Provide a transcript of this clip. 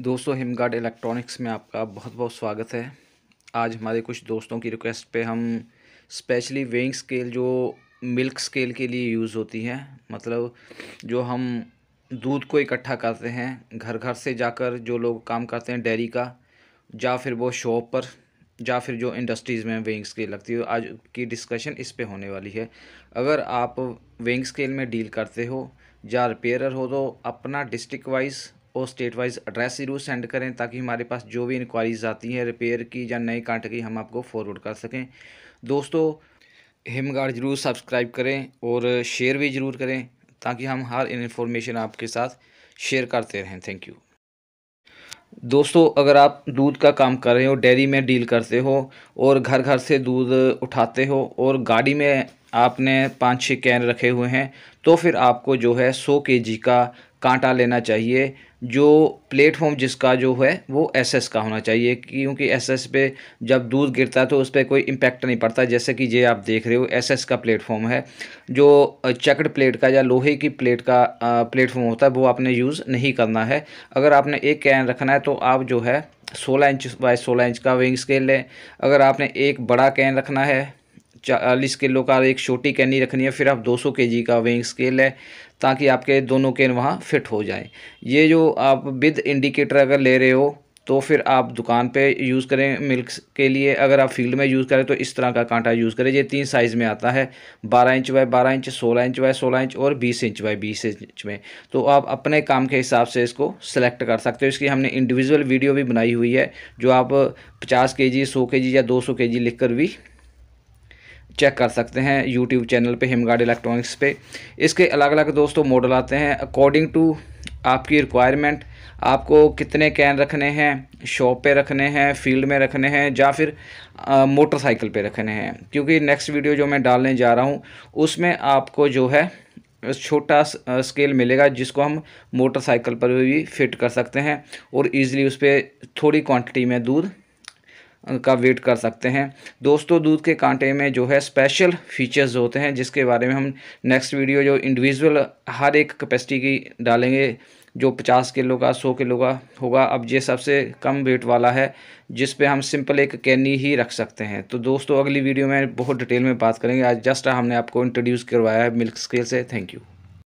दोस्तों हिमगार्ड इलेक्ट्रॉनिक्स में आपका बहुत बहुत स्वागत है आज हमारे कुछ दोस्तों की रिक्वेस्ट पे हम स्पेशली वेइंग स्केल जो मिल्क स्केल के लिए यूज़ होती है मतलब जो हम दूध को इकट्ठा करते हैं घर घर से जाकर जो लोग काम करते हैं डेयरी का या फिर वो शॉप पर या फिर जो इंडस्ट्रीज़ में वेइंग स्केल लगती है आज की डिस्कशन इस पर होने वाली है अगर आप वेइंग स्केल में डील करते हो या रिपेयर हो तो अपना डिस्ट्रिक्ट वाइज और स्टेट वाइज एड्रेस ज़रूर सेंड करें ताकि हमारे पास जो भी इंक्वायरीज़ आती हैं रिपेयर की या नए कांटे की हम आपको फॉरवर्ड कर सकें दोस्तों हिमगार्ड ज़रूर सब्सक्राइब करें और शेयर भी ज़रूर करें ताकि हम हर इन्फॉर्मेशन आपके साथ शेयर करते रहें थैंक यू दोस्तों अगर आप दूध का काम कर रहे हो डेयरी में डील करते हो और घर घर से दूध उठाते हो और गाड़ी में आपने पाँच छः कैन रखे हुए हैं तो फिर आपको जो है सौ के जी का कांटा लेना चाहिए जो प्लेटफॉर्म जिसका जो है वो एसएस का होना चाहिए क्योंकि एसएस पे जब दूध गिरता है तो उस पर कोई इम्पैक्ट नहीं पड़ता जैसे कि ये आप देख रहे हो एसएस का प्लेटफॉर्म है जो चकड प्लेट का या लोहे की प्लेट का प्लेटफॉर्म होता है वो आपने यूज़ नहीं करना है अगर आपने एक कैन रखना है तो आप जो है सोलह इंच बाय सोलह इंच का विंग स्केल लें अगर आपने एक बड़ा कैन रखना है चालीस किलो का एक छोटी कैनी रखनी है फिर आप दो सौ के जी का वेइंग स्केल है ताकि आपके दोनों कैन वहाँ फिट हो जाए ये जो आप विद इंडिकेटर अगर ले रहे हो तो फिर आप दुकान पे यूज़ करें मिल्क के लिए अगर आप फील्ड में यूज़ करें तो इस तरह का कांटा यूज़ करें ये तीन साइज़ में आता है बारह इंच बाय बारह इंच सोलह इंच बाय सोलह इंच और बीस इंच बाय बीस इंच में तो आप अपने काम के हिसाब से इसको सेलेक्ट कर सकते हो इसकी हमने इंडिविजुअल वीडियो भी बनाई हुई है जो आप पचास के जी सौ के जी या दो सौ के जी लिख कर भी चेक कर सकते हैं यूट्यूब चैनल पे हिमगार्ड इलेक्ट्रॉनिक्स पे इसके अलग अलग दोस्तों मॉडल आते हैं अकॉर्डिंग टू आपकी रिक्वायरमेंट आपको कितने कैन रखने हैं शॉप पे रखने हैं फील्ड में रखने हैं या फिर मोटरसाइकिल पे रखने हैं क्योंकि नेक्स्ट वीडियो जो मैं डालने जा रहा हूँ उसमें आपको जो है छोटा स्केल मिलेगा जिसको हम मोटरसाइकिल पर भी फिट कर सकते हैं और ईज़िली उस पर थोड़ी क्वान्टिटी में दूध का वेट कर सकते हैं दोस्तों दूध के कांटे में जो है स्पेशल फीचर्स होते हैं जिसके बारे में हम नेक्स्ट वीडियो जो इंडिविजुअल हर एक कैपेसिटी की डालेंगे जो 50 किलो का 100 किलो का होगा अब ये सबसे कम वेट वाला है जिस पे हम सिंपल एक कैनी ही रख सकते हैं तो दोस्तों अगली वीडियो में बहुत डिटेल में बात करेंगे आज जस्ट हमने आपको इंट्रोड्यूस करवाया है मिल्क स्केल से थैंक यू